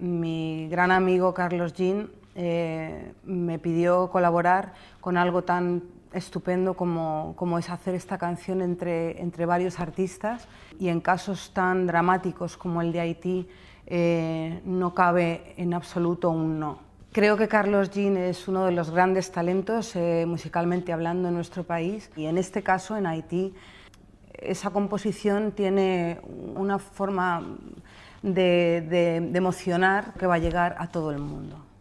mi gran amigo Carlos Jean eh, me pidió colaborar con algo tan estupendo como, como es hacer esta canción entre, entre, varios artistas y en casos tan dramáticos como el de Haití eh, no cabe en absoluto un no. Creo que Carlos Jean es uno de los grandes talentos eh, musicalmente hablando en nuestro país y en este caso en Haití esa composición tiene una forma de, emocionar que va a llegar a todo el mundo.